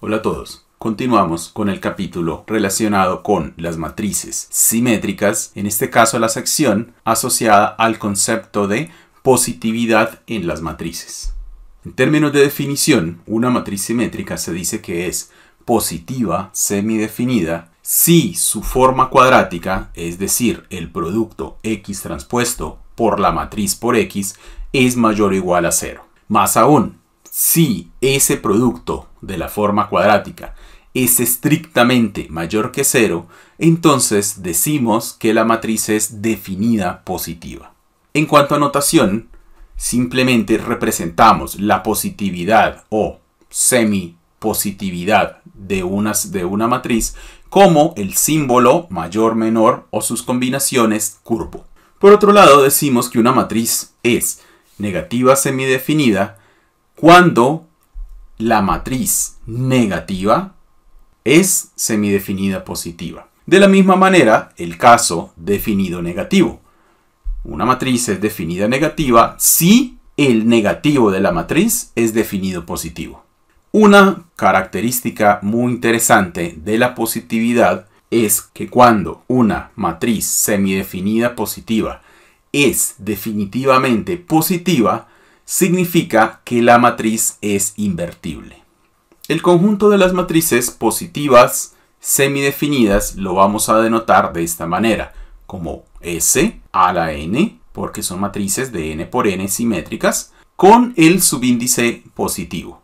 Hola a todos. Continuamos con el capítulo relacionado con las matrices simétricas, en este caso la sección asociada al concepto de positividad en las matrices. En términos de definición, una matriz simétrica se dice que es positiva semidefinida si su forma cuadrática, es decir, el producto x transpuesto por la matriz por x, es mayor o igual a cero. Más aún, si ese producto de la forma cuadrática es estrictamente mayor que cero, entonces decimos que la matriz es definida positiva. En cuanto a notación, simplemente representamos la positividad o semipositividad de, de una matriz como el símbolo mayor-menor o sus combinaciones curvo. Por otro lado, decimos que una matriz es negativa semidefinida cuando la matriz negativa es semidefinida positiva. De la misma manera, el caso definido negativo. Una matriz es definida negativa si el negativo de la matriz es definido positivo. Una característica muy interesante de la positividad es que cuando una matriz semidefinida positiva es definitivamente positiva, significa que la matriz es invertible. El conjunto de las matrices positivas semidefinidas lo vamos a denotar de esta manera, como S a la n, porque son matrices de n por n simétricas, con el subíndice positivo.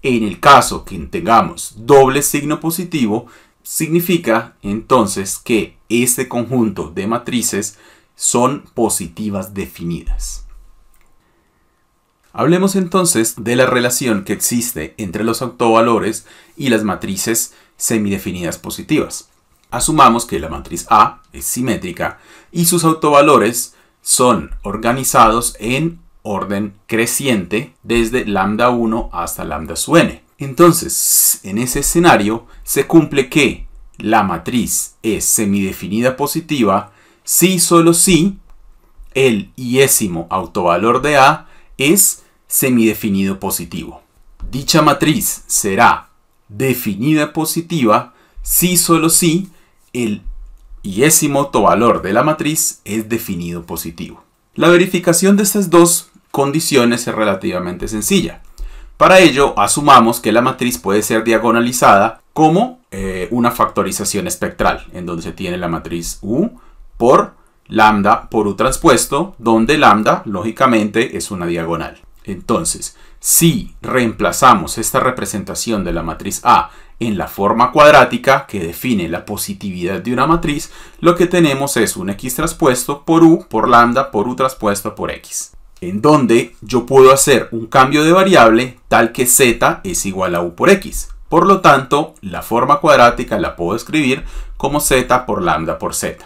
En el caso que tengamos doble signo positivo, significa entonces que este conjunto de matrices son positivas definidas. Hablemos entonces de la relación que existe entre los autovalores y las matrices semidefinidas positivas. Asumamos que la matriz A es simétrica y sus autovalores son organizados en orden creciente desde lambda 1 hasta lambda su n. Entonces, en ese escenario se cumple que la matriz es semidefinida positiva si solo si el iésimo autovalor de A es semidefinido positivo. Dicha matriz será definida positiva si solo si el yésimo valor de la matriz es definido positivo. La verificación de estas dos condiciones es relativamente sencilla. Para ello, asumamos que la matriz puede ser diagonalizada como eh, una factorización espectral, en donde se tiene la matriz U por lambda por u transpuesto, donde lambda, lógicamente, es una diagonal. Entonces, si reemplazamos esta representación de la matriz A en la forma cuadrática que define la positividad de una matriz, lo que tenemos es un x traspuesto por u, por lambda, por u traspuesto por x. En donde yo puedo hacer un cambio de variable tal que z es igual a u por x. Por lo tanto, la forma cuadrática la puedo escribir como z por lambda por z.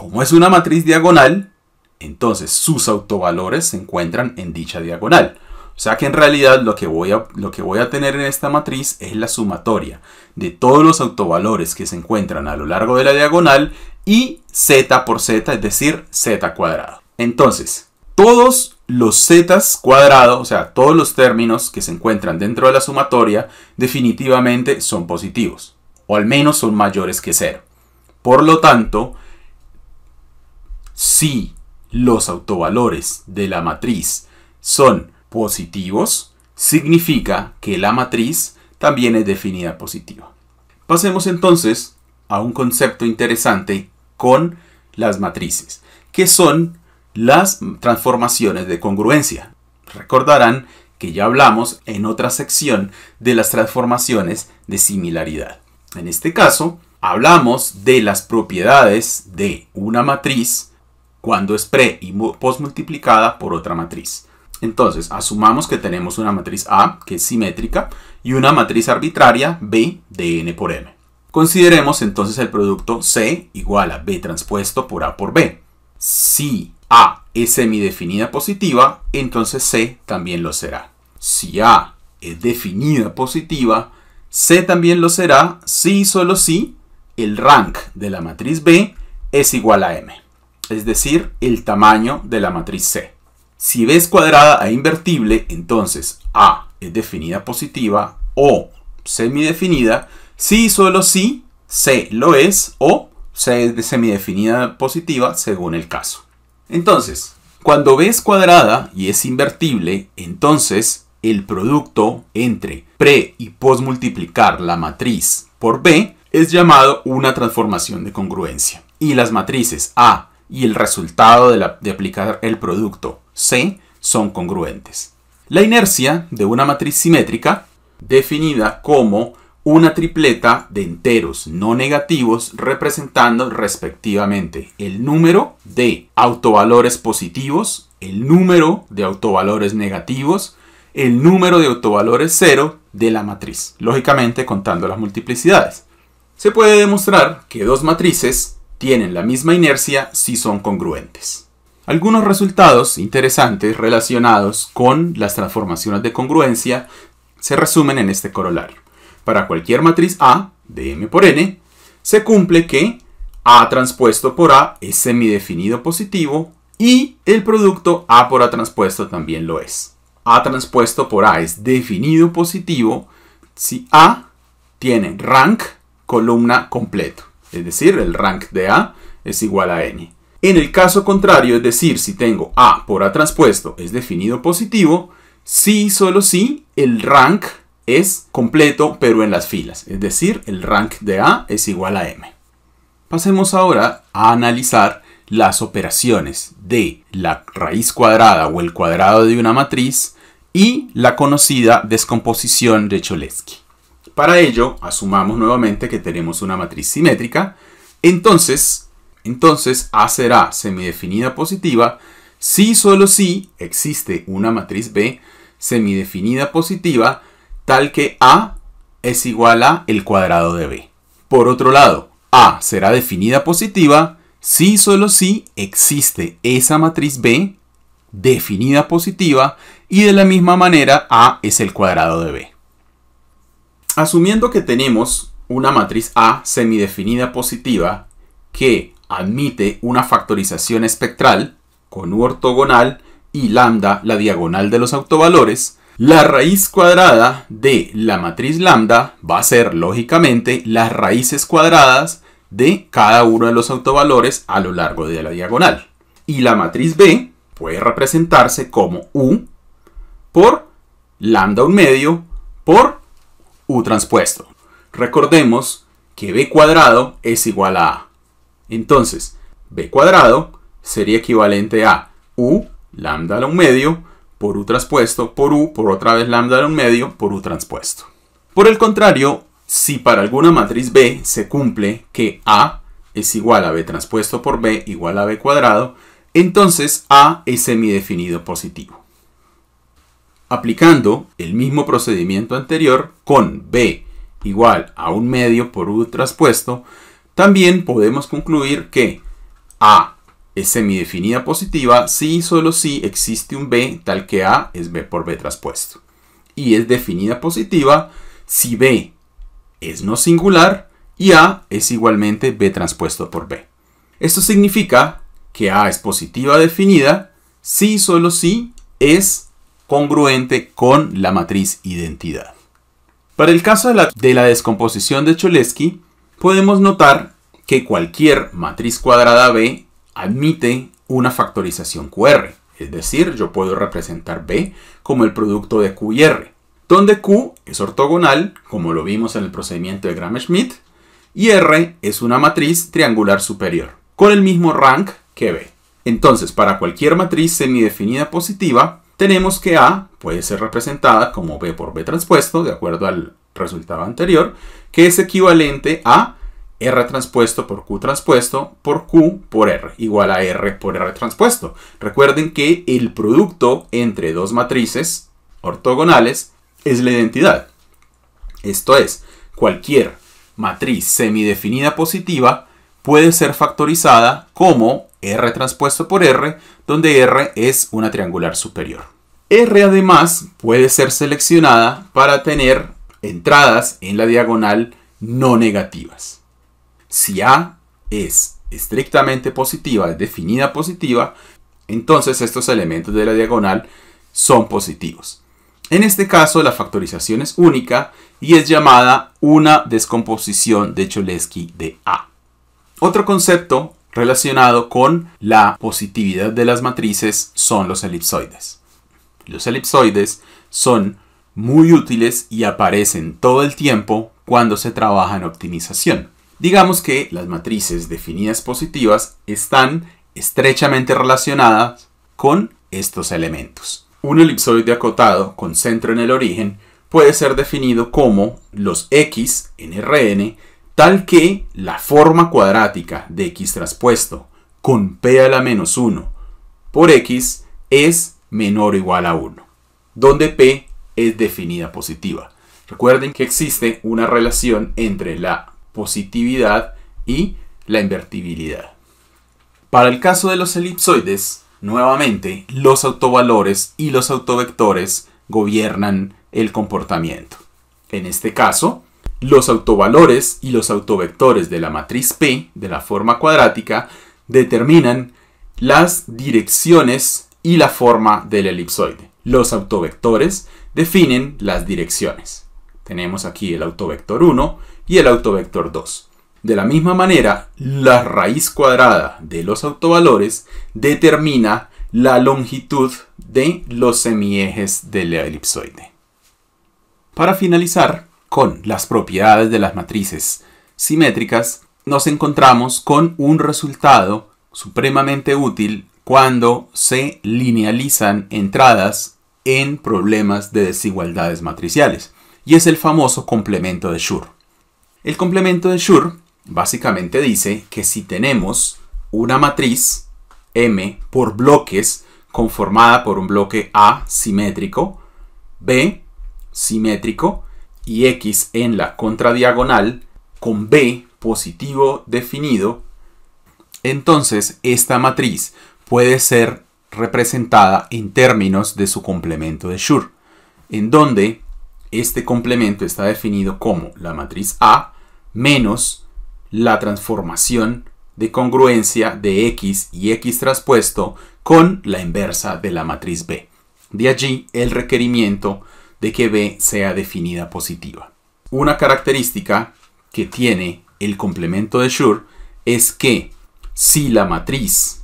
Como es una matriz diagonal, entonces sus autovalores se encuentran en dicha diagonal. O sea que en realidad lo que, voy a, tener en esta matriz es la sumatoria de todos los autovalores que se encuentran a lo largo de la diagonal y z por z, es decir, z cuadrado. Entonces, todos los z cuadrados, o sea, todos los términos que se encuentran dentro de la sumatoria, definitivamente son positivos, o al menos son mayores que cero. Por lo tanto, si los autovalores de la matriz son positivos, significa que la matriz también es definida positiva. Pasemos entonces a un concepto interesante con las matrices, que son las transformaciones de congruencia. Recordarán que ya hablamos en otra sección de las transformaciones de similaridad. En este caso, hablamos de las propiedades de una matriz cuando es pre y post multiplicada por otra matriz. Entonces, asumamos que tenemos una matriz A, que es simétrica, y una matriz arbitraria B de n por m. Consideremos entonces el producto C igual a B transpuesto por A por B. Si A es semidefinida positiva, entonces C también lo será. Si A es definida positiva, C también lo será si y solo si el rank de la matriz B es igual a M es decir, el tamaño de la matriz C. Si B es cuadrada e invertible, entonces A es definida positiva o semidefinida, si y solo si C lo es o C es de semidefinida positiva según el caso. Entonces, cuando B es cuadrada y es invertible, entonces el producto entre pre y post multiplicar la matriz por B es llamado una transformación de congruencia. Y las matrices A y el resultado de, aplicar el producto C son congruentes. La inercia de una matriz simétrica, definida como una tripleta de enteros no negativos representando respectivamente el número de autovalores positivos, el número de autovalores negativos, el número de autovalores cero de la matriz, lógicamente contando las multiplicidades. Se puede demostrar que dos matrices tienen la misma inercia si son congruentes. Algunos resultados interesantes relacionados con las transformaciones de congruencia se resumen en este corolario. Para cualquier matriz A, de M por N, se cumple que A transpuesto por A es semidefinido positivo y el producto A por A transpuesto también lo es. A transpuesto por A es definido positivo si A tiene rank columna completo es decir, el rank de A es igual a n. En el caso contrario, es decir, si tengo A por A transpuesto es definido positivo, sí, solo sí, el rank es completo pero en las filas, es decir, el rank de A es igual a M. Pasemos ahora a analizar las operaciones de la raíz cuadrada o el cuadrado de una matriz y la conocida descomposición de Cholesky. Para ello, asumamos nuevamente que tenemos una matriz simétrica, entonces, entonces A será semidefinida positiva si solo si existe una matriz B semidefinida positiva tal que A es igual a el cuadrado de B. Por otro lado, A será definida positiva si solo si existe esa matriz B definida positiva y de la misma manera A es el cuadrado de B. Asumiendo que tenemos una matriz A semidefinida positiva que admite una factorización espectral con U ortogonal y lambda la diagonal de los autovalores, la raíz cuadrada de la matriz lambda va a ser lógicamente las raíces cuadradas de cada uno de los autovalores a lo largo de la diagonal. Y la matriz B puede representarse como U por lambda un medio por U transpuesto. Recordemos que B cuadrado es igual a A. Entonces, B cuadrado sería equivalente a U lambda a un medio por U transpuesto por U por otra vez lambda a un medio por U transpuesto. Por el contrario, si para alguna matriz B se cumple que A es igual a B transpuesto por B igual a B cuadrado, entonces A es semidefinido positivo aplicando el mismo procedimiento anterior con B igual a un medio por U traspuesto, también podemos concluir que A es semidefinida positiva si y solo si existe un B tal que A es B por B traspuesto. Y es definida positiva si B es no singular y A es igualmente B transpuesto por B. Esto significa que A es positiva definida si y solo si es congruente con la matriz identidad. Para el caso de la, descomposición de Cholesky, podemos notar que cualquier matriz cuadrada B admite una factorización QR. Es decir, yo puedo representar B como el producto de Q y R, donde Q es ortogonal, como lo vimos en el procedimiento de Gram-Schmidt, y R es una matriz triangular superior, con el mismo rank que B. Entonces, para cualquier matriz semidefinida positiva, tenemos que A puede ser representada como B por B transpuesto, de acuerdo al resultado anterior, que es equivalente a R transpuesto por Q transpuesto por Q por R, igual a R por R transpuesto. Recuerden que el producto entre dos matrices ortogonales es la identidad. Esto es, cualquier matriz semidefinida positiva puede ser factorizada como R transpuesto por R, donde R es una triangular superior. R además puede ser seleccionada para tener entradas en la diagonal no negativas. Si A es estrictamente positiva, es definida positiva, entonces estos elementos de la diagonal son positivos. En este caso la factorización es única y es llamada una descomposición de Cholesky de A. Otro concepto relacionado con la positividad de las matrices son los elipsoides. Los elipsoides son muy útiles y aparecen todo el tiempo cuando se trabaja en optimización. Digamos que las matrices definidas positivas están estrechamente relacionadas con estos elementos. Un elipsoide acotado con centro en el origen puede ser definido como los x en Rn tal que la forma cuadrática de x traspuesto con p a la menos 1 por x es menor o igual a 1, donde p es definida positiva. Recuerden que existe una relación entre la positividad y la invertibilidad. Para el caso de los elipsoides, nuevamente los autovalores y los autovectores gobiernan el comportamiento. En este caso, los autovalores y los autovectores de la matriz P de la forma cuadrática determinan las direcciones y la forma del elipsoide. Los autovectores definen las direcciones. Tenemos aquí el autovector 1 y el autovector 2. De la misma manera, la raíz cuadrada de los autovalores determina la longitud de los semiejes del elipsoide. Para finalizar, con las propiedades de las matrices simétricas, nos encontramos con un resultado supremamente útil cuando se linealizan entradas en problemas de desigualdades matriciales, y es el famoso complemento de Schur. El complemento de Schur básicamente dice que si tenemos una matriz M por bloques conformada por un bloque A simétrico, B simétrico y x en la contradiagonal con b positivo definido, entonces esta matriz puede ser representada en términos de su complemento de Schur, en donde este complemento está definido como la matriz A menos la transformación de congruencia de X y X traspuesto con la inversa de la matriz B. De allí el requerimiento de que B sea definida positiva. Una característica que tiene el complemento de Schur es que si la matriz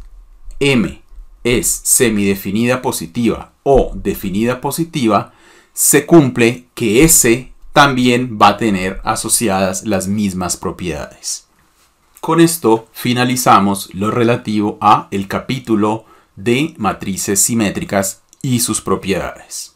M es semidefinida positiva o definida positiva, se cumple que S también va a tener asociadas las mismas propiedades. Con esto finalizamos lo relativo a el capítulo de matrices simétricas y sus propiedades.